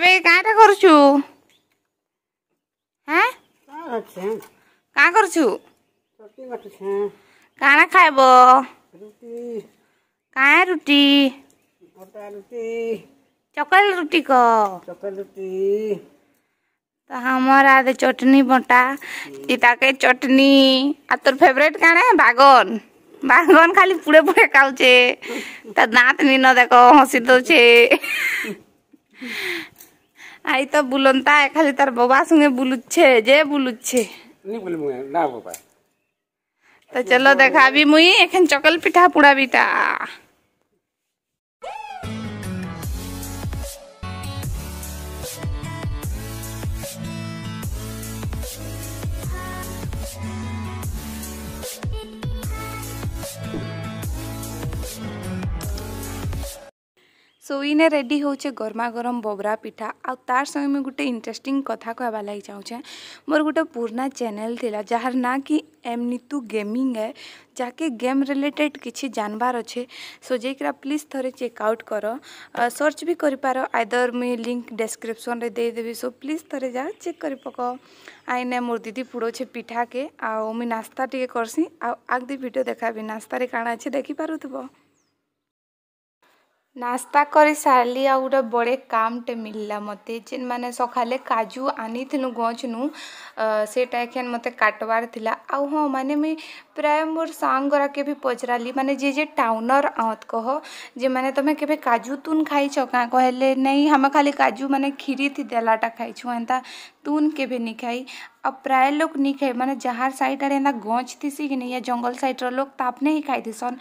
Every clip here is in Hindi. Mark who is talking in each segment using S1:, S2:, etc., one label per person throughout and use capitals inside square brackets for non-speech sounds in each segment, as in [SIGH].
S1: ଏବେ କାଁଟା କରୁଛୁ ହଁ କାଁ କରୁଛୁ କାଣା ଖାଇବ କାଁ ରୁଟି ଚକଲ ରୁଟି କ ଚକଲ ରୁଟି तो हमारा आधे चटनी बटा इटा के चटनी आ तोर फेवरेट का है बागन बागन खाली पुड़े पुड़े खाऊचे तो दाँत नहीं न देखो हसी दौचे আই তো বুলন তাই খালি তার বাবা সঙ্গে বুলুচ্ছে যে বুলুচ্ছে না বাবা তো চলো দেখাবি মুই এখন চকল পিঠা পুড়াবিটা সোইনে রেডি হচ্ছে গরমা গরম ববরা পিঠা আর তার সঙ্গে মুই গোটে ইন্টারেস্টিং কথা কহবার লাগি চাহুছে মোর গোটে পুরনা চ্যানেল লা যার না কি এমনিতু গেমিং এ যাকে গেম রিলেটেড কিছু জানবার অছে সো যেকরা প্লিজ থরে চেক আউট কর সর্চ বি করিপার আইদর মুই লিঙ্ক ডেসক্রিপশনরে দেইদেবি সো প্লিজ থরে যা চেক করে পক আইনে মোর দিদি পুড়োছে পিঠাকে আউ মুই নাস্তা টিকে করছি আউ আগদি ভিডিও দেখাবি নাস্তারে কাଣା আছে দেখিপারুথব ନାସ୍ତା କରି ସାରିଲି ଆଉ ଗୋଟେ ବଡ଼େ କାମଟେ ମିଳିଲା ମୋତେ ଯେନ୍ ମାନେ ସକାଳେ କାଜୁ ଆନିଥିଲୁ ଗଛନୁ ସେଇଟା ଏଖେନ୍ ମୋତେ କାଟବାର ଥିଲା ଆଉ ହଁ ମାନେ ମୁଇଁ ପ୍ରାୟ ମୋର ସାଙ୍ଗରାକେ ବି ପଚରାଲି ମାନେ ଯିଏ ଯିଏ ଟାଉନର ଆଁତ କହ ଯେମାନେ ତମେ କେବେ କାଜୁ ତୁନ୍ ଖାଇଛ କାଁ କହିଲେ ନାଇଁ ଆମେ ଖାଲି କାଜୁ ମାନେ କ୍ଷୀରି ଥି ଦେଲାଟା ଖାଇଛୁ ଏନ୍ତା ତୁନ୍ କେବେ ନି ଖାଇ ଆଉ ପ୍ରାୟ ଲୋକ୍ ନି ଖାଏ ମାନେ ଯାହାର୍ ସାଇଡ଼୍ଆଡ଼େ ଏନ୍ତା ଗଛ୍ ଥିସି କି ନେଇ ୟା ଜଙ୍ଗଲ୍ ସାଇଡ଼୍ର ଲୋକ୍ ତାପ୍ନେ ହିଁ ଖାଇଥିସନ୍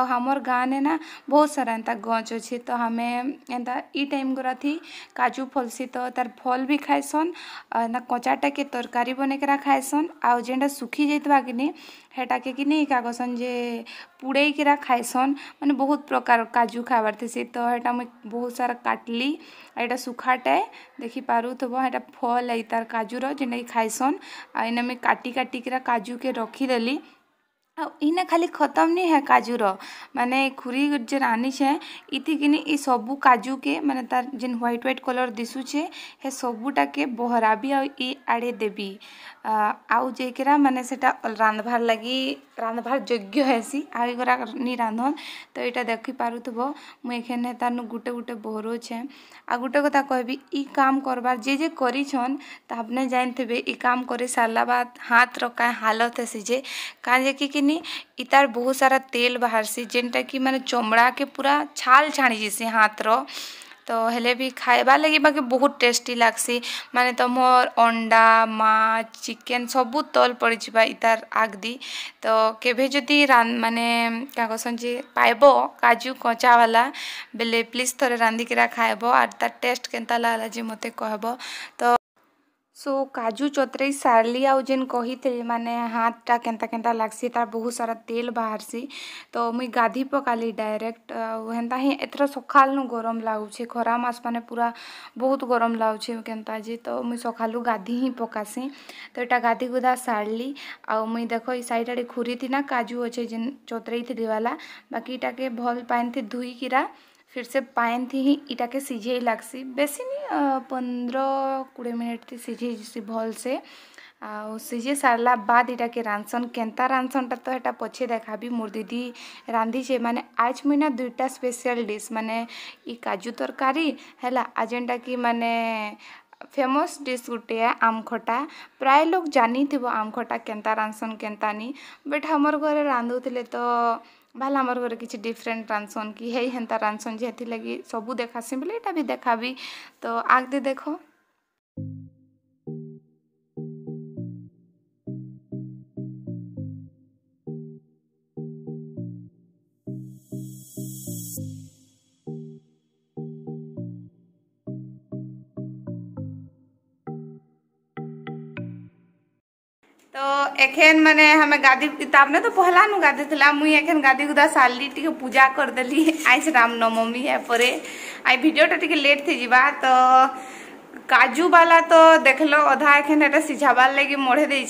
S1: ଆଉ ଆମର୍ ଗାଁନେ ନା ବହୁତ୍ ସାରା ଏନ୍ତା ଗଛ୍ ଅଛେ ତ ଆମେ ଏନ୍ତା ଇ ଟାଇମ୍ ଗୁରାଥି କାଜୁ ଫଲ୍ସି ତ ତାର୍ ଫଲ୍ ବି ଖାଏସନ୍ ଆଉ ଏନ୍ତା କଞ୍ଚାଟାକେ ତରକାରୀ ବନେଇକରି ଖାଏସନ୍ ଆଉ ଯେନ୍ଟା ଶୁଖି ଯାଇଥିବା କି ନି हेटा के कि नहीं कागस पुड़ेक खाएसन मान बहुत प्रकार काजु खावार थे तो हेटा मुझे बहुत सारा काटली आटा सुखाटाए हेटा फल है तार जेटा कि खाएसन आने मुझे काटि काटिकरा के रखीदेली ଆଉ ଇନେ ଖାଲି ଖତମ୍ ନି ହେ କାଜୁର ମାନେ ଖୁରୀ ଯେନ୍ ଆନିଛେ ଇଥିକିନି ଇ ସବୁ କାଜୁକେ ମାନେ ତାର୍ ଯେନ୍ ହ୍ୱାଇଟ୍ ହ୍ୱାଇଟ୍ କଲର୍ ଦିଶୁଛେ ହେ ସବୁଟାକେ ବହରାବି ଆଉ ଇ ଆଡ଼େ ଦେବି ଆଉ ଯାଇକିରା ମାନେ ସେଟା ରାନ୍ଧବାର୍ ଲାଗି ରାନ୍ଧବାର୍ ଯୋଗ୍ୟ ହେସି ଆଉ ଇଗରା ନି ରାନ୍ଧନ୍ ତ ଇଟା ଦେଖିପାରୁଥିବ ମୁଇଁ ଏଖେନେ ତାର୍ନୁ ଗୁଟେ ଗୁଟେ ବହରଉଛେଁ ଆଉ ଗୁଟେ କଥା କହିବି ଇ କାମ୍ କର୍ବାର୍ ଯେ ଯେ କରିଛନ୍ ତାହାପ୍ନେ ଜାନିଥିବେ ଇ କାମ୍ କରିସାର୍ଲା ବାଦ୍ ହାତର କାଏଁ ହାଲତ୍ ହେସି ଯେ କାଏଁ ଯେ କି କିନି ଇ ବହୁତ ସାରା ତେଲ ବାହାରସି ଯେନ୍ଟାକି ମାନେ ଚମଡ଼ାକେ ପୁରା ଛାଲ ଛାଣି ଯେସି ହାତର ତ ହେଲେ ବି ଖାଇବାର୍ ଲାଗି ବାକି ବହୁତ ଟେଷ୍ଟି ଲାଗ୍ସି ମାନେ ତମର ଅଣ୍ଡା ମାଛ ଚିକେନ୍ ସବୁ ତଲ ପଡ଼ିଯିବା ଇତାର ଆଗଦି ତ କେବେ ଯଦି ମାନେ କାଁ କହସନ୍ ଯେ ପାଇବ କାଜୁ କଞ୍ଚାବାଲା ବେଲେ ପ୍ଲିଜ୍ ଥରେ ରାନ୍ଧିକିରା ଖାଇବ ଆର୍ ତାର ଟେଷ୍ଟ କେନ୍ତା ଲାଗ୍ଲା ଯେ ମୋତେ କହିବ ତ सो काजू चतरे सारली आउ जेन कही माने हाथटा केन्ता के लाग्सी तार बहुत सारा तेल बाहरसी तो मुई गाधी पकाली डायरेक्ट हेन्ता ही एथर सखालनु गरम लगुचे खरा मस मैंने पूरा बहुत गरम लगुचे के जी तो मुई सखालु गाधी ही पकासी तो यहाँ गाधी गुदा सारली आउ मुई देख ये साइड आड़े खुरी थी ना काजू अच्छे जेन चतुरई थी वाला बाकी इटा के भल पानी धोईकिरा ফিরসে পায়েনথি ହିଁ ଇଟାକେ ସିଝେଇ ଲାଗ୍ସି ବେଶୀ ନି ପନ୍ଦ୍ର କୁଡ଼େ ମିନିଟ୍ଥି ସିଝେଇସି ଭଲ୍ସେ ଆଉ ସିଝେଇ ସାରିଲା ବାଦ୍ ଇଟାକେ ରାନ୍ଧସନ୍ କେନ୍ତା ରାନ୍ଧସନ୍ଟା ତ ହେଟା ପଛେ ଦେଖାବି ମୋର୍ ଦିଦି ରାନ୍ଧିଛେ ମାନେ ଆଜ୍ ମୁଇଁନା ଦୁଇଟା ସ୍ପେଶିଆଲ୍ ଡିସ୍ ମାନେ ଇ କାଜୁ ତରକାରୀ ହେଲା ଆଉ ଯେନ୍ଟାକି ମାନେ फेमस डिश गोटे आम खटा प्राय लोग जानी आम खटा केन्ता रांधसन केन्ता नी बट हमर घरे रांधुले तो ବାହାଲେ ଆମର ଘରେ କିଛି ଡିଫରେଣ୍ଟ ରାନ୍ଧସନ୍ କି ହେଇ ହେନ୍ତା ରାନ୍ଧସନ୍ ଯେଥିଲାଗି ସବୁ ଦେଖାସି ବୋଲେ ଏଇଟା ବି ଦେଖାବି ତ ଆଗଦି ଦେଖ एखन मैंने हमें गादी आपने तो पहला नु गादी थी मुई एखन गादी गुदा सारी टी पूजा करदेली [LAUGHS] आज रामनवमी है पर आई भिडियोटा टी लेट थी जावा तो काजू वाला तो देख लो अधा एखन सीझाबार लगे मढ़े दे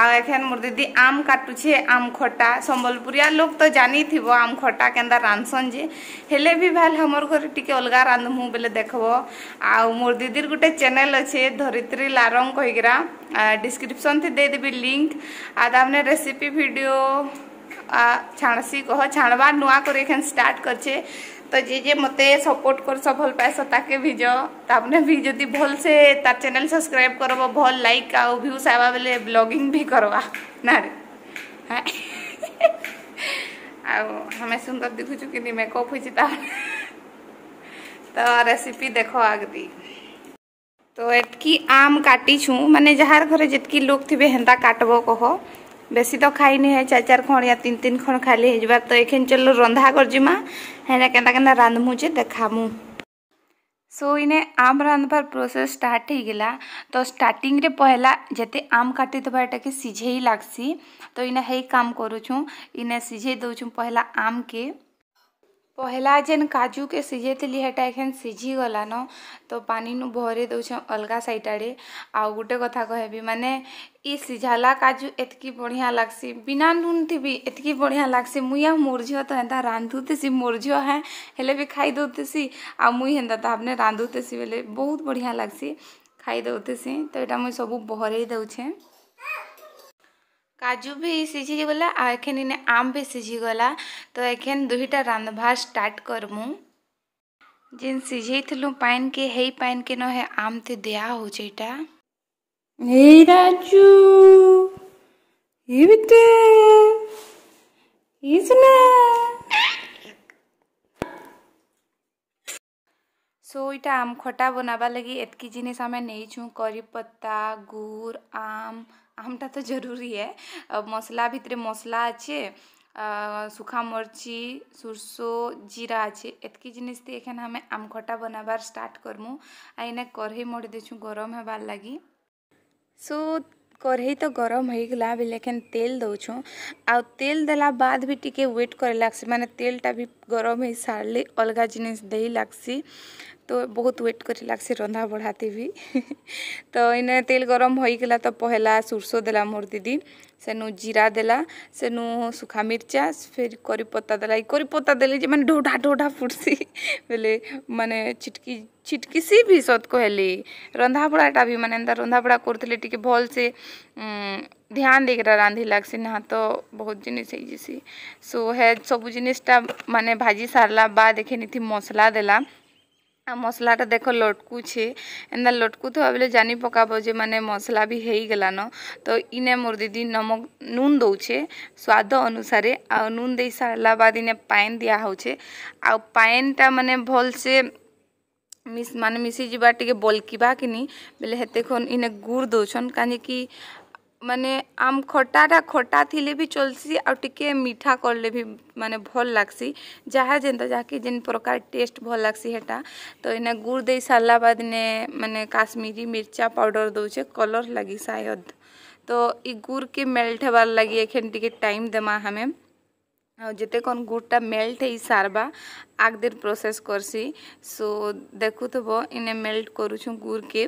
S1: आखन मोर दीदी आम काटुछे आम खटा सम्बलपुरिया लोक तो जानी थी आम खटा के रांधन जी हेले भी भाल हमर घर टी अलग रांधमु बोले देख आ दीदी गोटे चैनल अच्छे धरित्री लारंग कहकरा डिस्क्रिप्सन थी देदेवि लिंक आदामने रेसीपी भिडियो ଛାଣସି କହ ଛାଣବା ନୂଆ କରି ଏଖେନ୍ ଷ୍ଟାର୍ଟ କରିଛେ ତ ଯିଏ ଯିଏ ମୋତେ ସପୋର୍ଟ କରୁଛ ଭଲ ପାଇସ ତାକେ ଭିଜ ତାପରେ ବି ଯଦି ଭଲସେ ତାର ଚ୍ୟାନେଲ ସବସ୍କ୍ରାଇବ କରବ ଭଲ ଲାଇକ୍ ଆଉ ଭ୍ୟୁଜ୍ ଆଇବା ବେଲେ ବ୍ଲଗିଂ ବି କରବା ନାରେ ଆଉ ଆମେ ସୁନ୍ଦର ଦେଖୁଛୁ କିନ୍ତୁ ମେକଅପ୍ ହୋଇଛି ତା ତ ରେସିପି ଦେଖ ଆଗଦି ତ ଏଟକି ଆମ୍ କାଟିଛୁ ମାନେ ଯାହାର ଘରେ ଯେତିକି ଲୋକ ଥିବେ ହେନ୍ତା କାଟବ କହ বেশি তো খাইনি হ্যাঁ চার চার খন ইয়া তিন তিন খন খালি হয়ে যাবার তো এখানে চলো রন্ধা করজিমা হ্যাঁ কেনা কেনা রাঁধমু যে দেখামু সো ইনে আম রাঁধবার প্রোসেস স্টার্ট হয়ে গেল তো স্টার্টিংরে পহেলা যেতে আম কাটি দেবা এটাকে সিঝেই লাগছি তো ইনে হেই কাম করুছু ইনে সিঝেই দেছু পহেলা আমকে पहला जेन काजू के सीझेली हेटा एखे सीझी गलान तो पानी नु भरी दौ अलग सैट आड़े आउ गोटे कथा कह कहबी मानने यिझाला काजू एत बढ़िया लग्सी बिना नुन थी एत बढ़िया लग्सी मुई आ मोर झी तो एंता रांधुतेसी मोर झी हाँ हेले भी खाई दौतेसी आ मुई हेन्ता तापने रांधुतेसी बोले बहुत बढ़िया लग्सी खाई दौतेसी तो यहाँ मुझ सब बहरे दौछे কাজু भी সিঝি গলা আখেন आम भी বি সিঝি तो তো दुईटा দুইটা स्टार्ट স্টার্ট করমু जेन सीझेलु पाइन के हे पान के न आम ते दिया हो जेटा ए राजू ये सुना सो इटा आम खटा बनाबा लगी एतकी जिनिस आमे छु करी पत्ता गुर आम आमटा तो जरूरी है ମସଲା ଭିତରେ ମସଲା ଅଛେ ଶୁଖା ମର୍ଚି ସୁର୍ଷୋ ଜିରା ଅଛେ ଏତ୍କି ଜିନିଷ୍ ତି ଏଖେନ୍ ଆମେ ଆମ୍ ଖଟା ବନାବାର୍ ଷ୍ଟାର୍ଟ କର୍ମୁ ଆଉ ଇନେ କଢ଼େଇ ମଢ଼ି ଦେଇଛୁଁ ଗରମ ହେବାର୍ ଲାଗି ସୋ कढ़ई तो गरम हो भी लेकिन तेल दौ आ तेल देला बाद भी टी व्वेट करे लग्सी मैंने तेलटा भी गरम हो सारे अलग जिनिस दे लग्सी तो बहुत व्वेट कर लग्सी रंधा बढ़ाते भी तो इन्हें तेल गरम होगला तो पहला सोरसो देला मोर दीदी ସେନୁ ଜିରା ଦେଲା ସେନୁ ଶୁଖା ମିର୍ଚା ଫେର୍ କରି ପତ୍ତା ଦେଲା ଇ କରି ପତ୍ତା ଦେଲେ ଯେ ମାନେ ଢୋଢା ଢୋଢା ଫୁଟ୍ସି ବେଲେ ମାନେ ଛିଟକି ଛିଟକିସି ବି ସତ୍ କହେଲି ରନ୍ଧାବଢ଼ାଟା ବି ମାନେ ଏନ୍ତା ରନ୍ଧାବଢ଼ା କରୁଥିଲେ ଟିକେ ଭଲ୍ସେ ଧ୍ୟାନ ଦେଇକିରା ରାନ୍ଧି ଲାଗ୍ସି ନା ତ ବହୁତ ଜିନିଷ ହେଇଯିସି ସୋ ହେ ସବୁ ଜିନିଷଟା ମାନେ ଭାଜି ସାରିଲା ବା ଦେଖେ ନିଥି ମସଲା ଦେଲା ଆଉ ମସଲାଟା ଦେଖ ଲଟକୁଛେ ଏନ୍ତା ଲଟକୁଥିବା ବେଲେ ଜାନି ପକାବ ଯେ ମାନେ ମସଲା ବି ହେଇଗଲାନ ତ ଇନେ ମୋର ଦିଦି ନମକ ନୁନ୍ ଦଉଛେ ସ୍ୱାଦ ଅନୁସାରେ ଆଉ ନୁନ୍ ଦେଇ ସାରିଲା ବାଦ ଇନେ ପାଏନ୍ ଦିଆହେଉଛେ ଆଉ ପାଏନ୍ଟା ମାନେ ଭଲସେ ମିସ୍ ମାନେ ମିଶିଯିବା ଟିକେ ବଲ୍କିବା କିନି ବେଲେ ହେତେ ଖନ୍ ଇନେ ଗୁଡ଼ ଦଉଛନ୍ କାହିଁକି ମାନେ ଆମ୍ ଖଟାଟା ଖଟା ଥିଲେ ବି ଚଲ୍ସି ଆଉ ଟିକେ ମିଠା କଲେ ବି ମାନେ ଭଲ୍ ଲାଗ୍ସି ଯାହା ଯେନ୍ତା ଯାହାକି ଯେନ୍ ପ୍ରକାର ଟେଷ୍ଟ ଭଲ୍ ଲାଗ୍ସି ହେଟା ତ ଇନେ ଗୁଡ଼ ଦେଇ ସାରିଲା ବାଦନେ ମାନେ କାଶ୍ମୀରୀ ମିର୍ଚା ପାଉଡ଼ର୍ ଦଉଛେ କଲର୍ ଲାଗି ସାୟଦ ତ ଇ ଗୁଡ଼୍କେ ମେଲ୍ଟ ହେବାର୍ ଲାଗି ଏଖେନ୍ ଟିକେ ଟାଇମ୍ ଦେମା ଆମେ ଆଉ ଯେତେ କ'ଣ ଗୁଡ଼ଟା ମେଲ୍ଟ ହେଇ ସାର୍ବା ଆଗ୍ଦେର୍ ପ୍ରୋସେସ୍ କର୍ସି ସୋ ଦେଖୁଥିବ ଇନେ ମେଲ୍ଟ କରୁଛୁଁ ଗୁଡ଼୍କେ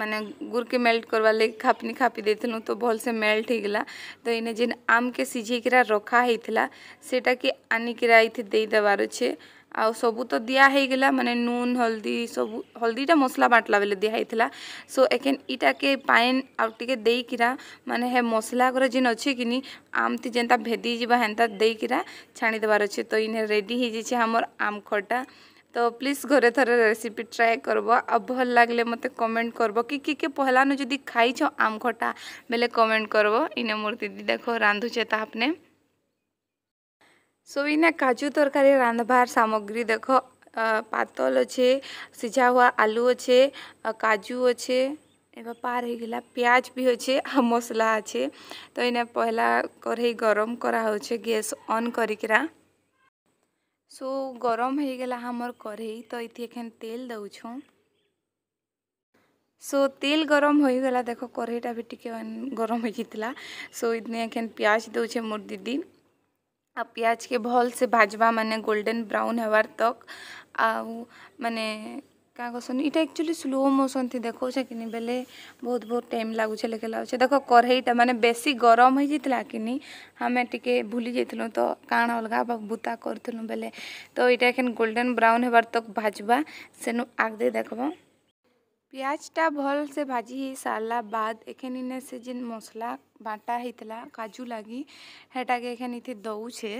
S1: ମାନେ ଗୁଡ଼୍କେ ମେଲ୍ଟ କର୍ବାର୍ ଲାଗି ଖାପ୍ନି ଖାପି ଦେଇଥିଲୁ ତ ଭଲ୍ସେ ମେଲ୍ଟ ହେଇଗଲା ତ ଇନେ ଯେନ୍ ଆମ୍କେ ସିଝେଇକିରା ରଖା ହେଇଥିଲା ସେଟାକେ ଆନିକିରା ଇଥି ଦେଇଦେବାର୍ ଅଛେ ଆଉ ସବୁ ତ ଦିଆ ହେଇଗଲା ମାନେ ନୁନ୍ ହଲ୍ଦି ସବୁ ହଲ୍ଦିଟା ମସଲା ବାଟ୍ଲା ବେଲେ ଦିଆ ହେଇଥିଲା ସୋ ଏଖେନ୍ ଇଟାକେ ପାଏନ୍ ଆଉ ଟିକେ ଦେଇକିରା ମାନେ ହେ ମସଲା ଘର ଯେନ୍ ଅଛେ କିନି ଆମ୍ତି ଯେନ୍ତା ଭେଦିଯିବା ହେନ୍ତା ଦେଇକିରା ଛାଣିଦେବାର୍ ଅଛେ ତ ଇନେ ରେଡ଼ି ହେଇଯାଇଛେ ଆମର୍ ଆମ୍ ଖଟା তো প্লিজ ঘরে থরে রেসিপি ট্রাই করব আর ভাল লাগলে মতো কমেন্ট করব কি কি কে পহলানো যদি খাইছ আম খটা বেলে কমেন্ট করব ইনে মোর দিদি দেখো রাঁধুছে তা আপনি সো ইনে কাজু তরকারি রাঁধবার সামগ্রী দেখো পাতল অছে সিঝা হওয়া আলু অছে কাজু অছে এবার পার হয়ে গেলা পেঁয়াজ বি হচ্ছে আর মশলা আছে তো এনে পহলা কড়াই গরম করা হচ্ছে গ্যাস অন করিকা सो गरम होगा आमर कढ़ई तो ये तेल दौछ सो तेल गरम होगा देख कढ़ईटा भी टी गरम होता सो इतने एखन प्याज दौचे मोर दीदी आ प्याज के भल से भाजवा मैंने गोल्डन ब्राउन हवार तक आ मैंने କାଗସନ ଇଟା ଆକ୍ଚୁଆଲି ସ୍ଲୋ ମୋସନ୍ ଥି ଦେଖଉଛେ କିନି ବେଲେ ବହୁତ ବହୁତ ଟାଇମ୍ ଲାଗୁଛେ ଲେଖେ ଲାଗୁଛେ ଦେଖ କରେଇଟା ମାନେ ବେଶୀ ଗରମ ହେଇଯାଇଥିଲା କିନି ଆମେ ଟିକେ ଭୁଲି ଯାଇଥିଲୁ ତ କାଣ ଅଲଗା ବା ବୁତା କରିଥିଲୁ ବେଲେ ତ ଇଟା ଏଖେନ୍ ଗୋଲ୍ଡେନ୍ ବ୍ରାଉନ୍ ହେବାର ତକ୍ ଭାଜବା ସେନୁ ଆଗଦେ ଦେଖବ ପିଆଜଟା ଭଲସେ ଭାଜି ହେଇ ସାରିଲା ବାଦ ଏଖେନ୍ ଇନେ ସେ ଯେନ୍ ମସଲା ବାଟା ହେଇଥିଲା କାଜୁ ଲାଗି ହେଟାକେ ଏଖେନ୍ ଇଥି ଦଉଛେ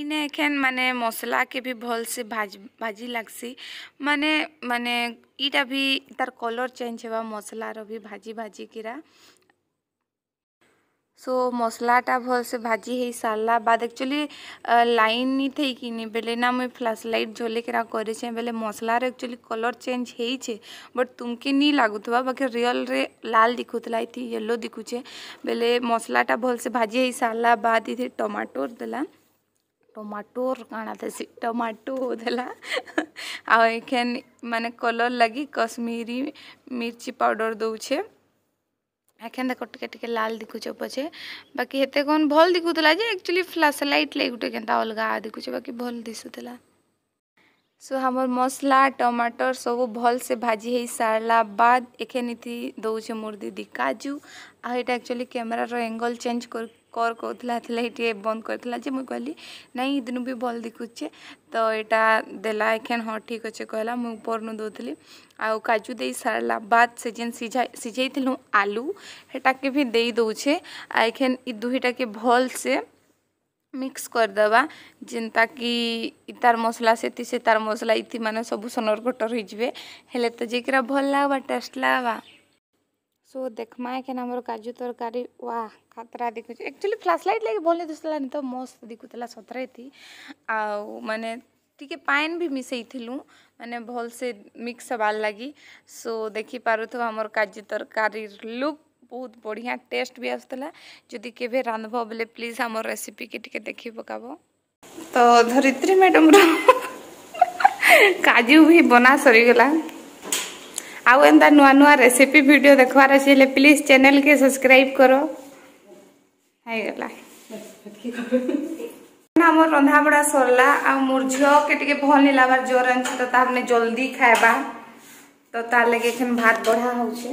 S1: ইনে এখান মানে মশলা কে भी भल से भाज भाजी লাগসি মানে মানে ইটা भी তার কলর চেঞ্জ হেবা মশলার भी ভাজি ভাজি কিরা সো মশলাটা ভলসে ভাজি হয়ে সারলা বাদ একচুয়ালি লাইন নি থাইকিনি বেলে না মুই ফ্ল্যাশ লাইট ঝোলিকিরা করেছে বেলে মশলার একচুয়ালি কলর চেঞ্জ হয়েছে বট তুমকে নি লাগুথবা বাকি রিয়লরে লাল দিখুতলা ইথি ইয়েলো দিখুছে বেলে মশলাটা ভলসে ভাজি হয়ে সারলা বাদ ইথি টমাটোর দেলা ଟମାଟୋର କାଣା ଥେସି ଟମାଟୋ ହଉଥିଲା ଆଉ ଏଖେନ୍ ମାନେ କଲର୍ ଲାଗି କଶ୍ମୀରୀ ମିର୍ଚି ପାଉଡ଼ର୍ ଦଉଛେ ଏଖେନ୍ ଦେଖ ଟିକେ ଟିକେ ଲାଲ୍ ଦିଖୁଛେ ପଛେ ବାକି ହେତେ କ'ଣ ଭଲ୍ ଦିଖୁଥିଲା ଯେ ଆକ୍ଚୁଆଲି ଫ୍ଲାସ୍ ଲାଇଟ୍ ଲାଗି ଗୋଟେ କେନ୍ତା ଅଲଗା ଦିଖୁଛେ ବାକି ଭଲ୍ ଦିଶୁଥିଲା ସୋ ଆମର ମସଲା ଟମାଟର ସବୁ ଭଲସେ ଭାଜି ହେଇ ସାରିଲା ବାଦ ଏଖେନ୍ ଇଥି ଦଉଛେ ମୋର ଦିଦି କାଜୁ ଆଉ ଏଇଟା ଆକ୍ଚୁଆଲି କ୍ୟାମେରାର ଏଙ୍ଗଲ୍ ଚେଞ୍ଜ କରି କର୍ କହୁଥିଲା ହେଥିଲାଗି ଟିକେ ବନ୍ଦ କରିଥିଲା ଯେ ମୁଇଁ କହିଲି ନାଇଁ ଇଦିନୁ ବି ଭଲ୍ ଦେଖୁଛେ ତ ଇଟା ଦେଲା ଏଖେନ୍ ହଁ ଠିକ୍ ଅଛେ କହିଲା ମୁଇଁ ଉପର୍ନୁ ଦଉଥିଲି ଆଉ କାଜୁ ଦେଇ ସାରିଲା ବାଦ୍ ସେ ଯେନ୍ ସିଝା ସିଝେଇଥିଲୁ ଆଲୁ ହେଟାକେ ବି ଦେଇ ଦଉଛେ ଆଉ ଏଖେନ୍ ଇ ଦୁହିଟାକେ ଭଲ୍ସେ ମିକ୍ସ କରିଦେବା ଯେନ୍ତାକି ତାର୍ ମସଲା ସେତି ସେ ତାର୍ ମସଲା ଇଥିମାନେ ସବୁ ସନର୍ କଟର୍ ହେଇଯିବେ ହେଲେ ତ ଯେକିରା ଭଲ୍ ଲାଗ୍ବା ଟେଷ୍ଟ ଲାଗ୍ବା सो के नाम काजु तरकारी वाह खतरा देखु एक्चुअली फ्लाश लाइट लगे भल नहीं तो मस्त दिखुला सतरे आउ मैंने टी पैन भी मिसलूँ मैंने भल से मिक्स हबार लगी सो देखिपुव आमर काजु तरकारी लुक बहुत बढ़िया टेस्ट भी आसाला जदि के रांधब बोले प्लीज आम रेसीपी के टे देख पकाब तो धरित्री मैडम [LAUGHS] काजू भी बना सरीगला आउ एंता नुआ नुआ रेसीपी भिडियो देखबार अच्छे हेले प्लीज चैनल के सब्सक्राइब करो ହେଇଗଲା ଆମର ରନ୍ଧାବଢ଼ା ସରିଲା ଆଉ ମୋର ଝିଅକେ ଟିକେ ଭଲ ନାଇଁ ଲାଗ୍ବାର ଜ୍ୱର ଆଣିଛି ତ ତାହାମାନେ ଜଲ୍ଦି ଖାଇବା ତ ତାର ଲାଗି ଏଖେନ୍ ଭାତ ବଢ଼ା ହଉଛେ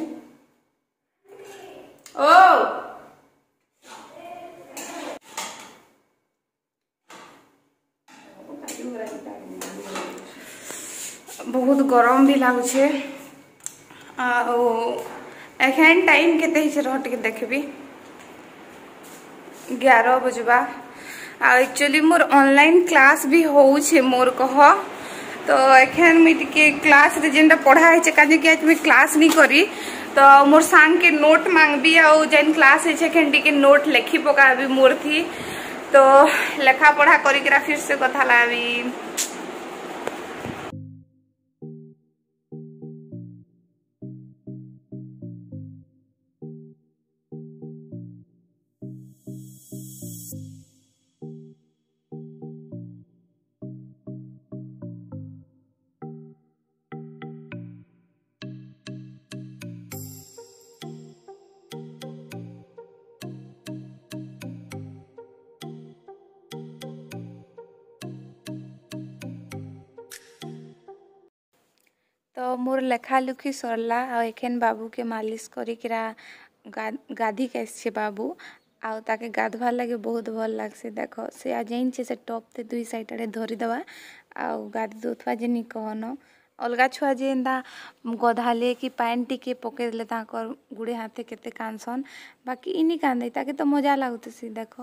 S1: ଓ ବହୁତ ଗରମ ବି ଲାଗୁଛେ आखिर टाइम के देखी ग्यार बजवा आचुअली मोर ऑनलाइन क्लास भी हो मोर कह तो एखेन मुझे क्लास जेनटा पढ़ाई है कहीं आज मुझे क्लास नहीं करी तो मोर सांग के नोट मांगबी आईन क्लास है नोट लेखी पका भी मोर थी तो लेखा पढ़ा कर फिर से कथा लाबी তো মোর লেখালুখি সরলা আর এখেন বাবুকে মালিশ করিকিরা গাধিক আসছে বাবু ଆଉ ତାକେ ଗାଧବାର୍ ଲାଗି ବହୁତ ଭଲ ଲାଗ୍ସି ଦେଖ ସେ ଆ ଯାଇଛେ ସେ ଟପ୍ତେ ଦୁଇ ସାଇଡ଼୍ ଆଡ଼େ ଧରିଦେବା ଆଉ ଗାଧି ଦେଉଥିବା ଯେ ନି କହନ ଅଲଗା ଛୁଆ ଯେ ଏନ୍ତା ଗଧାଲେ କି ପାଏନ୍ ଟିକେ ପକେଇଦେଲେ ତାଙ୍କର ଗୁଡ଼େ ହାତେ କେତେ କାନ୍ଦସନ୍ ବାକି ଇନି କାନ୍ଦେ ତାକେ ତ ମଜା ଲାଗୁଥିସି ଦେଖ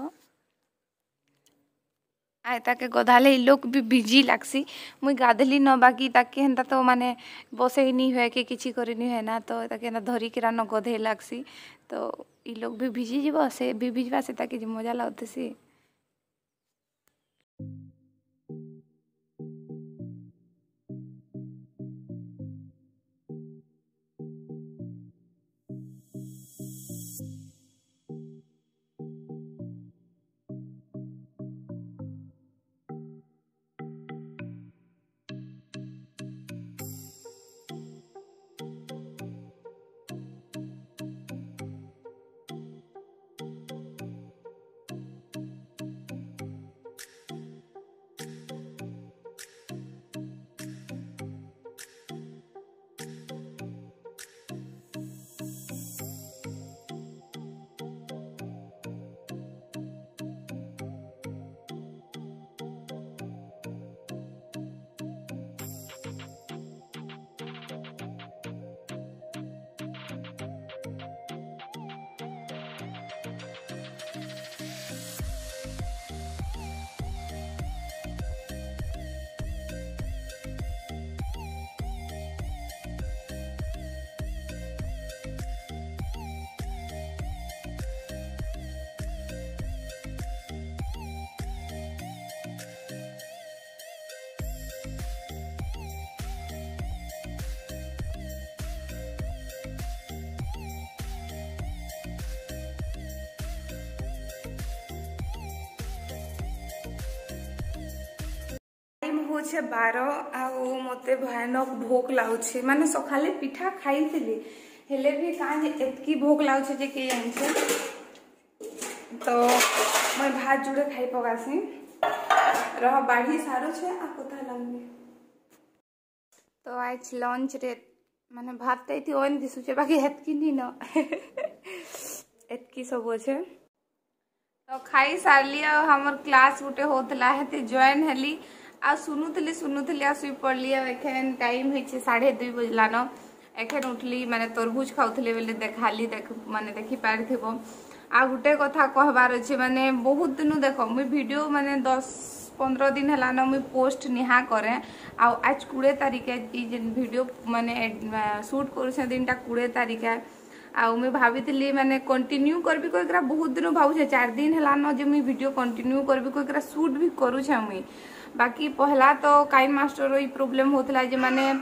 S1: ଆଏ ତାକେ ଗଧାଲେ ଇ ଲୋକ୍ ବି ଭିଜି ଲାଗ୍ସି ମୁଇଁ ଗାଧ୍ଲି ନ ବାକି ତାକେ ହେନ୍ତା ତ ମାନେ ବସେଇ ନି ହୁଏ କି କିଛି କରି ନି ହୁଏ ନା ତ ତାକେ ହେନ୍ତା ଧରିକିରା ନ ଗଧେଇ ଲାଗ୍ସି ତ ଇ ଲୋକ୍ ବି ଭିଜିଯିବ ସେ ବି ଭିଜ୍ବା ସେ ତାକେ ମଜା ଲାଗୁଥିସି बजे बार आते भयानक भोक लगुच मान सका पिठा खाई हेले भी कहकी भोक लगुच तो मैं भात जुड़े खाई पकासी रह बाढ़ी सारे लगे तो आज लंच रे मान भात तो ये दिशुचे बाकी हेतकी नहीं नतकी सब अच्छे तो खाई सारली हमर क्लास गुटे होता है जॉइन आ सुनुले सुनुले आ सुई पड़ली टाइम हो साढ़े दुई बजलान एखन उठली मैंने तरभुज खाऊ बोले देखाली देख मैंने देखी पारि आ गोटे कथा कहबार अच्छे मैंने बहुत दिन देख मुई भिडियो मैंने दस पंद्रह दिन है मुझ पोस्ट निहा करें आज कोड़े तारीख भिड मैंने सुट कर दिन टाइम कोड़े तारीख आउ मुई भाभी मैंने कंटिन्यू करबी कहकरा बहुत दिन भावुचे चार दिन है जे भिड कंटिन्यू करी कहकरा सुट भी करुचे मुई बाकी पहला तो काइन मास्टर ई प्रोब्लेम होता जे मैंने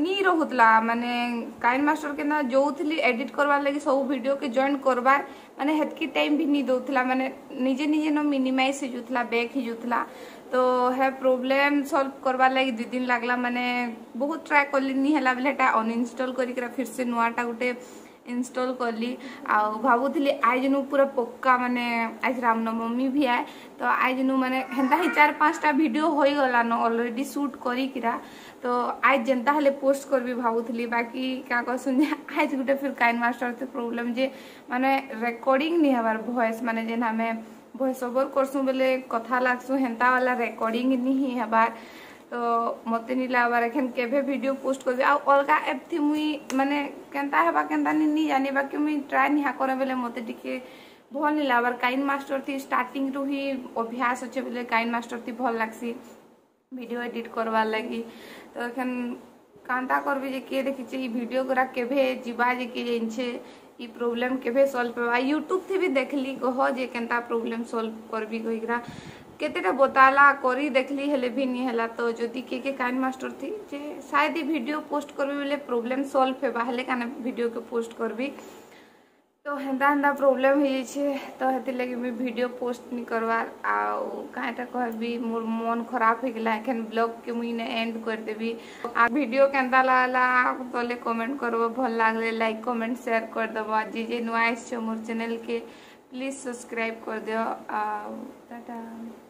S1: नहीं रोला मानने काइन मास्टर के ना जो थी एडिट करवार लगी सब भिड के जॉइंट करवार मैंने हेतकी टाइम भी नहीं दूसरा मैंने निजे निजे न मिनिमाइज हो जाता बैक हो जाता तो है प्रोब्लेम सॉल्व करवार लगे दुई दिन लगला मैंने बहुत ट्राए कली नहीं है बोले अनइनस्टल कर फिर से नुआटा गोटे इनस्टल कली आउ भावुली नु पूरा पक्का मानने आज रामनवमी भी आए तो आइज नु माने हेन्ता ही चार पांचटा भिडियो हो गलान अलरेडी सुट करा तो आज जेन्ता हेले पोस्ट करबी भावुली बाकी क्या कहसन जे आज गोटे फिर काइन मास्टर से प्रोब्लेम जे माने रेकॉर्डिंग नहीं हमार वॉइस मान जेन आम भयस ओवर करसुँ बोले कथा लागसुँ हेन्ता वाला रेकॉर्डिंग नहीं हबार তো ମତେ ନି ଲାଗ୍ବାର୍ ଏଖେନ୍ କେଭେ ଭିଡ଼ିଓ ପୋଷ୍ଟ କରିବି ଆଉ ଅଲଗା ଏପ୍ଥି ମୁଇଁ ମାନେ କେନ୍ତା ହେବା କେନ୍ତା ନି ନି ଜାନିବା କି ମୁଇଁ ଟ୍ରାଏ ନିହା କରେ ବେଲେ ମତେ ଟିକେ ଭଲ୍ ନି ଲାଗ୍ବାର୍ କାଇନ୍ ମାଷ୍ଟର୍ ଥି ଷ୍ଟାର୍ଟିଂରୁ ହିଁ ଅଭ୍ୟାସ ଅଛେ ବେଲେ କାଇନ୍ ମାଷ୍ଟର୍ ଥି ଭଲ୍ ଲାଗ୍ସି ଭିଡ଼ିଓ ଏଡ଼ିଟ୍ କର୍ବାର୍ ଲାଗି ତ ଏଖେନ୍ କାନ୍ତା କର୍ବି ଯେ କିଏ ଦେଖିଛେ ଇ ଭିଡ଼ିଓ ଗୁରା କେଭେ ଯିବା ଯେ କିଏ ଜାନିଛେ ଇ ପ୍ରୋବ୍ଲେମ୍ କେଭେ ସଲ୍ଭ ହେବା ୟୁଟ୍ୟୁବ୍ ଥି ବି ଦେଖ୍ଲି କହ ଯେ କେନ୍ତା ପ୍ରୋବ୍ଲେମ୍ ସଲ୍ଭ କର୍ବି କହିକିନା केतेटा बताला कर देखली हेले भी नहीं है तो जो किए किए कैंड मास्टर थी जे सायद वीडियो पोस्ट करी बोले प्रॉब्लम सॉल्व है बाहर क्या वीडियो के पोस्ट करी तो हेन्ता हेंदा प्रोब्लेम हो जाए तो हेर लगे मुझे भिड पोस्ट नहीं करवार आउ कहीं कह मोर मन खराब हो गला एखे ब्लग के मुझे एंड करदेवि भिड के लगला तले कमेंट करब भल लगे लाइक कमेंट सेयार करदेव जे जे नुआ आ मोर चेल के प्लीज सब्सक्राइब कर दियो आ टाटा